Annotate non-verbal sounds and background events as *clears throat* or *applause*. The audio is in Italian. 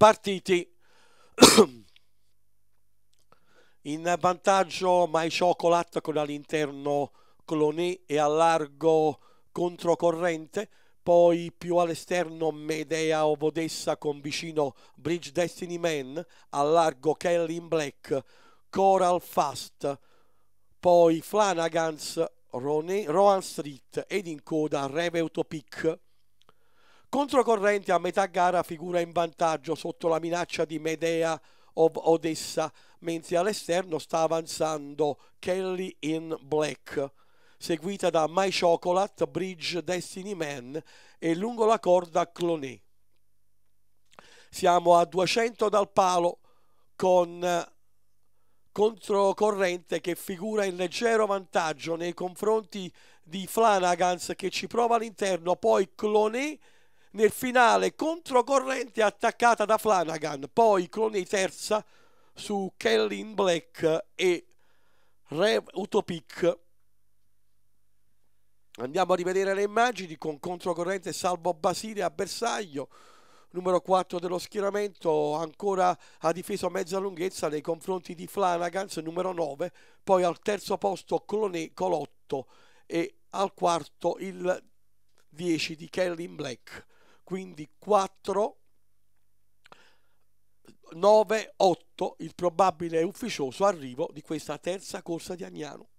partiti *clears throat* in vantaggio My Chocolate con all'interno Cloné e a largo controcorrente poi più all'esterno Medea Ovodessa con vicino Bridge Destiny Man a largo Kelly in Black Coral Fast poi Flanagans Roné, Rohan Street ed in coda Reveutopic. Utopic Controcorrente a metà gara figura in vantaggio sotto la minaccia di Medea of Odessa, mentre all'esterno sta avanzando Kelly in Black, seguita da My Chocolate, Bridge Destiny Man e lungo la corda Cloné. Siamo a 200 dal palo con controcorrente che figura in leggero vantaggio nei confronti di Flanagans che ci prova all'interno, poi Cloné nel finale controcorrente attaccata da Flanagan, poi Cloney terza su Kellyn Black e Rev Utopic. Andiamo a rivedere le immagini con controcorrente Salvo Basile a bersaglio, numero 4 dello schieramento, ancora a difesa a mezza lunghezza nei confronti di Flanagan, numero 9, poi al terzo posto Cloney Colotto e al quarto il 10 di Kellyn Black quindi 4, 9, 8 il probabile ufficioso arrivo di questa terza corsa di Agnano.